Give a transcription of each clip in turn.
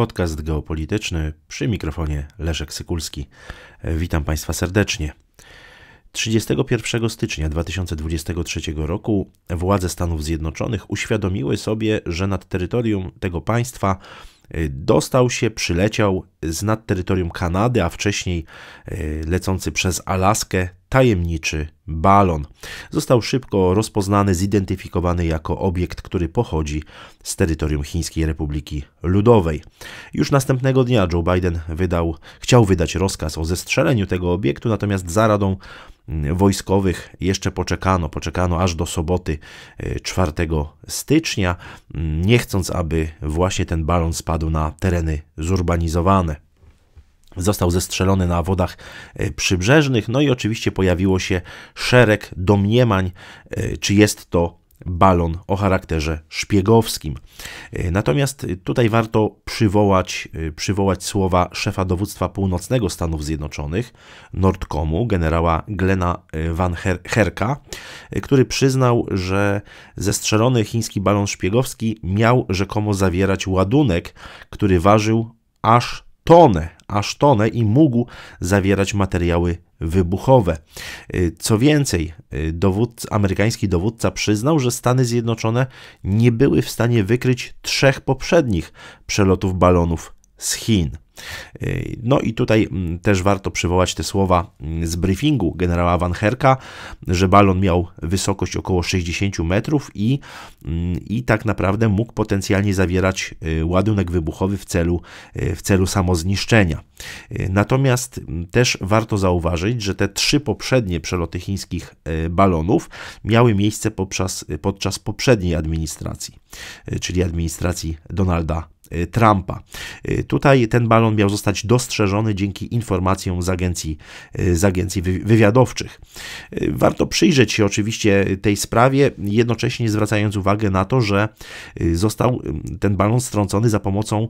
Podcast geopolityczny przy mikrofonie Leszek Sykulski. E, witam Państwa serdecznie. 31 stycznia 2023 roku władze Stanów Zjednoczonych uświadomiły sobie, że nad terytorium tego państwa e, dostał się, przyleciał z nad terytorium Kanady, a wcześniej e, lecący przez Alaskę tajemniczy balon. Został szybko rozpoznany, zidentyfikowany jako obiekt, który pochodzi z terytorium Chińskiej Republiki Ludowej. Już następnego dnia Joe Biden wydał, chciał wydać rozkaz o zestrzeleniu tego obiektu, natomiast za radą mm, wojskowych jeszcze poczekano, poczekano aż do soboty 4 e, stycznia, mm, nie chcąc, aby właśnie ten balon spadł na tereny zurbanizowane. Został zestrzelony na wodach e, przybrzeżnych, no i oczywiście pojawiło się szereg domniemań, e, czy jest to balon o charakterze szpiegowskim. E, natomiast tutaj warto przywołać, przywołać słowa szefa dowództwa północnego Stanów Zjednoczonych, Nordkomu, generała Glena Van Her Herka, który przyznał, że zestrzelony chiński balon szpiegowski miał rzekomo zawierać ładunek, który ważył aż tonę, aż i mógł zawierać materiały wybuchowe. Y, co więcej, y, dowódca, amerykański dowódca przyznał, że Stany Zjednoczone nie były w stanie wykryć trzech poprzednich przelotów balonów z Chin. Yy, no i tutaj mm, też warto przywołać te słowa mm, z briefingu generała Van Herka, że balon miał wysokość około 60 metrów i, mm, i tak naprawdę mógł potencjalnie zawierać yy, ładunek wybuchowy w celu, yy, w celu samozniszczenia. Natomiast też warto zauważyć, że te trzy poprzednie przeloty chińskich balonów miały miejsce podczas podczas poprzedniej administracji, czyli administracji Donalda Y, Trumpa. Y, tutaj ten balon miał zostać dostrzeżony dzięki informacjom z agencji, y, z agencji wywiadowczych. Warto przyjrzeć się oczywiście tej sprawie, jednocześnie zwracając uwagę na to, że został ten balon strącony za pomocą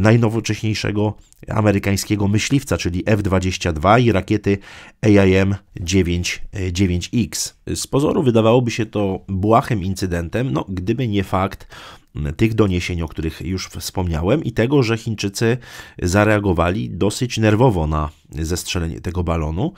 najnowocześniejszego amerykańskiego myśliwca, czyli F-22 i rakiety AIM-9X. Z pozoru wydawałoby się to błahym incydentem, no gdyby nie fakt, tych doniesień, o których już wspomniałem, i tego, że Chińczycy zareagowali dosyć nerwowo na zestrzelenie tego balonu.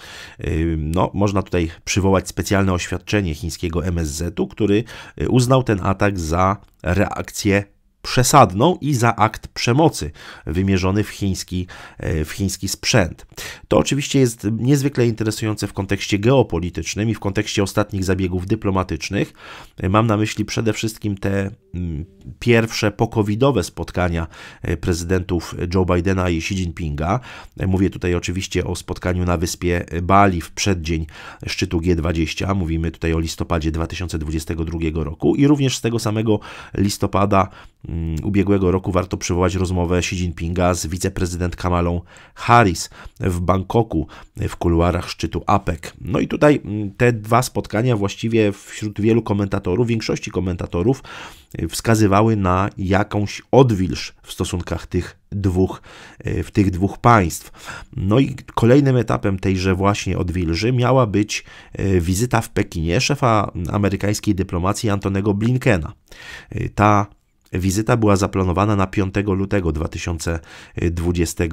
No, można tutaj przywołać specjalne oświadczenie chińskiego MSZ-u, który y, uznał ten atak za reakcję przesadną i za akt przemocy wymierzony w chiński, e, w chiński sprzęt. To oczywiście jest niezwykle interesujące w kontekście geopolitycznym i w kontekście ostatnich zabiegów dyplomatycznych. E, mam na myśli przede wszystkim te mm, pierwsze pokowidowe spotkania e, prezydentów Joe Bidena i Xi Jinpinga. Mówię tutaj oczywiście o spotkaniu na wyspie Bali w przeddzień szczytu G20. Mówimy tutaj o listopadzie 2022 roku i również z tego samego listopada mm, Mm, ubiegłego roku warto przywołać rozmowę Xi Jinpinga z wiceprezydent Kamalą Harris w Bangkoku w kuluarach szczytu APEC. No i tutaj mm, te dwa spotkania właściwie wśród wielu komentatorów, większości komentatorów y, wskazywały na jakąś odwilż w stosunkach tych dwóch, y, w tych dwóch państw. No i kolejnym etapem tejże właśnie odwilży miała być y, wizyta w Pekinie szefa amerykańskiej dyplomacji Antonego Blinkena. Ta Wizyta była zaplanowana na 5 lutego 2020,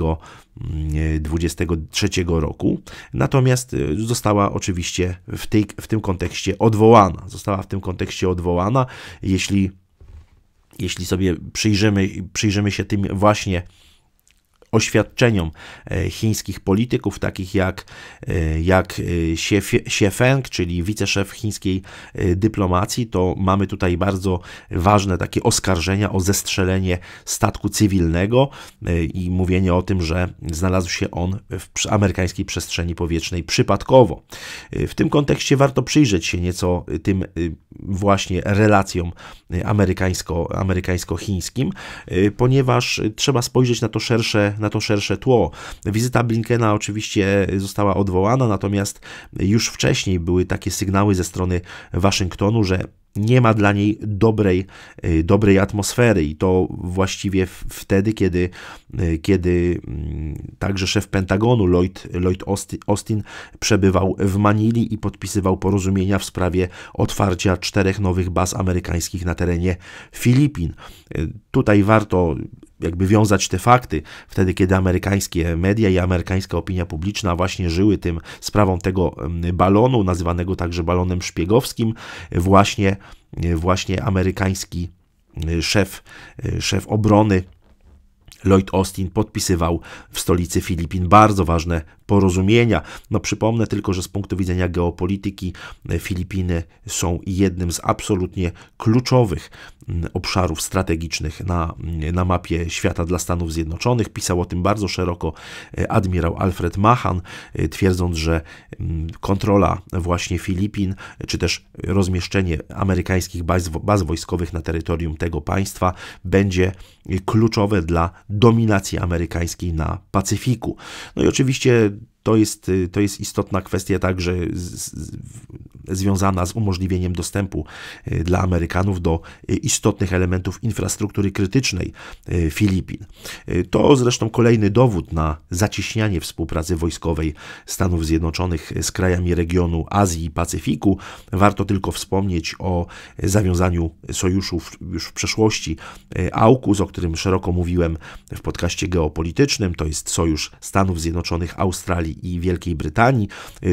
2023 mm, e, roku, natomiast e, została oczywiście w, tej, w tym kontekście odwołana. Została w tym kontekście odwołana. Jeśli, jeśli sobie przyjrzymy, przyjrzymy się tym właśnie oświadczeniom e, chińskich polityków, takich jak, e, jak e, Xie Feng, czyli wiceszef chińskiej dyplomacji, to mamy tutaj bardzo ważne takie oskarżenia o zestrzelenie statku cywilnego i mówienie o tym, że znalazł się on w amerykańskiej przestrzeni powietrznej przypadkowo. W tym kontekście warto przyjrzeć się nieco tym właśnie relacjom amerykańsko-chińskim, ponieważ trzeba spojrzeć na to szersze na to szersze tło. Wizyta Blinkena oczywiście została odwołana, natomiast już wcześniej były takie sygnały ze strony Waszyngtonu, że nie ma dla niej dobrej, y, dobrej atmosfery i to właściwie wtedy, kiedy, y, kiedy mm, także szef Pentagonu Lloyd, Lloyd Austin przebywał w Manili i podpisywał porozumienia w sprawie otwarcia czterech nowych baz amerykańskich na terenie Filipin. Y, tutaj warto jakby wiązać te fakty, wtedy kiedy amerykańskie media i amerykańska opinia publiczna właśnie żyły tym sprawą tego balonu, nazywanego także balonem szpiegowskim, właśnie, e, właśnie amerykański e, szef, e, szef obrony Lloyd Austin podpisywał w stolicy Filipin bardzo ważne porozumienia. No przypomnę tylko, że z punktu widzenia geopolityki e, Filipiny są jednym z absolutnie kluczowych obszarów strategicznych na, na mapie świata dla Stanów Zjednoczonych. Pisał o tym bardzo szeroko e, admirał Alfred Mahan, e, twierdząc, że kontrola właśnie Filipin, czy też rozmieszczenie amerykańskich baz, baz wojskowych na terytorium tego państwa będzie kluczowe dla dominacji amerykańskiej na Pacyfiku. No i oczywiście to jest, to jest istotna kwestia także z, z, związana z umożliwieniem dostępu y, dla Amerykanów do y, istotnych elementów infrastruktury krytycznej y, Filipin. To zresztą kolejny dowód na zacieśnianie współpracy wojskowej Stanów Zjednoczonych z krajami regionu Azji i Pacyfiku. Warto tylko wspomnieć o zawiązaniu sojuszów już w przeszłości AUKUS, o którym szeroko mówiłem w podcaście geopolitycznym. To jest sojusz Stanów Zjednoczonych, Australii i Wielkiej Brytanii,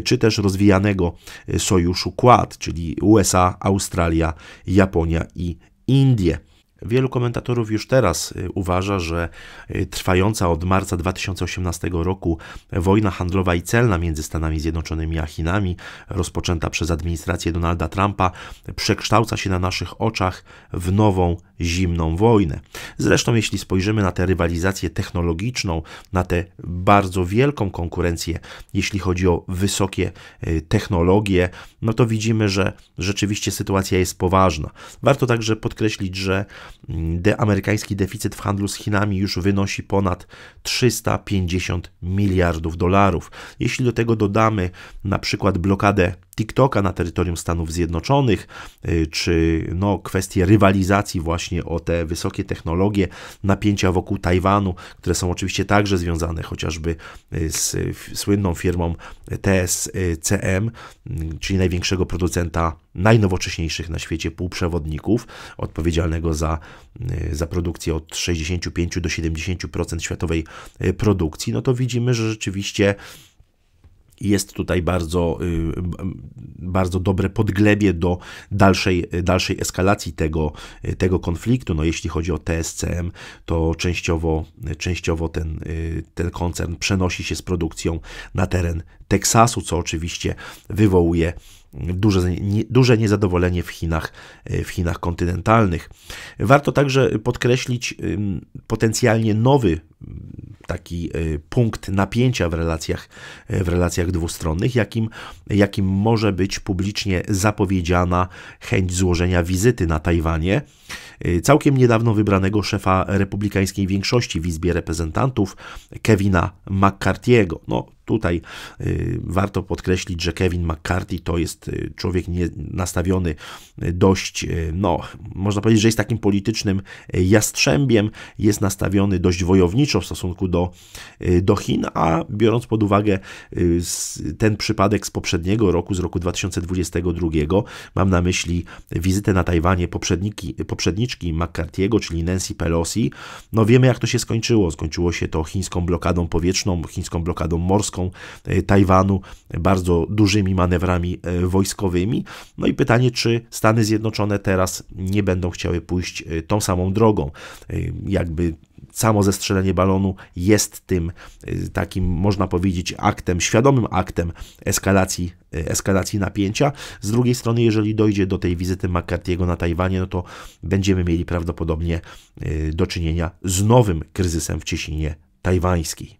czy też rozwijanego sojuszu Mariuszu czyli USA, Australia, Japonia i Indie. Wielu komentatorów już teraz y, uważa, że y, trwająca od marca 2018 roku wojna handlowa i celna między Stanami Zjednoczonymi a Chinami, rozpoczęta przez administrację Donalda Trumpa, przekształca się na naszych oczach w nową zimną wojnę. Zresztą, jeśli spojrzymy na tę rywalizację technologiczną, na tę bardzo wielką konkurencję, jeśli chodzi o wysokie y, technologie, no to widzimy, że rzeczywiście sytuacja jest poważna. Warto także podkreślić, że de amerykański deficyt w handlu z Chinami już wynosi ponad 350 miliardów dolarów. Jeśli do tego dodamy na przykład blokadę TikToka na terytorium Stanów Zjednoczonych, y, czy no, kwestie rywalizacji właśnie o te wysokie technologie, napięcia wokół Tajwanu, które są oczywiście także związane chociażby y, z słynną firmą TSCM, y, czyli największego producenta najnowocześniejszych na świecie półprzewodników, odpowiedzialnego za, za produkcję od 65 do 70% światowej produkcji, no to widzimy, że rzeczywiście jest tutaj bardzo, y, bardzo dobre podglebie do dalszej, y, dalszej eskalacji tego, y, tego konfliktu. No, jeśli chodzi o TSCM, to częściowo, częściowo ten, ten koncern przenosi się z produkcją na teren Teksasu, co oczywiście wywołuje duże, nie, duże niezadowolenie w Chinach, w Chinach kontynentalnych. Warto także podkreślić potencjalnie nowy taki y, punkt napięcia w relacjach, y, w relacjach dwustronnych, jakim, jakim może być publicznie zapowiedziana chęć złożenia wizyty na Tajwanie. Y, całkiem niedawno wybranego szefa republikańskiej większości w Izbie Reprezentantów, Kevina McCarthy'ego. No, Tutaj y, warto podkreślić, że Kevin McCarthy to jest y, człowiek nie, nastawiony y, dość, no, można powiedzieć, że jest takim politycznym jastrzębiem, jest nastawiony dość wojowniczo w stosunku do, do Chin, a biorąc pod uwagę ten przypadek z poprzedniego roku, z roku 2022, mam na myśli wizytę na Tajwanie poprzedniczki McCarthy'ego, czyli Nancy Pelosi, no wiemy jak to się skończyło. Skończyło się to chińską blokadą powietrzną, chińską blokadą morską, polityką e, Tajwanu, bardzo dużymi manewrami e, wojskowymi. No i pytanie, czy Stany Zjednoczone teraz nie będą chciały pójść e, tą samą drogą, jakby samo zestrzelenie balonu jest tym takim, można powiedzieć, aktem, świadomym aktem eskalacji, eskalacji napięcia. Z drugiej strony, jeżeli dojdzie do tej wizyty McCarthy'ego na Tajwanie, no to będziemy mieli prawdopodobnie do czynienia z nowym kryzysem w cieśninie tajwańskiej.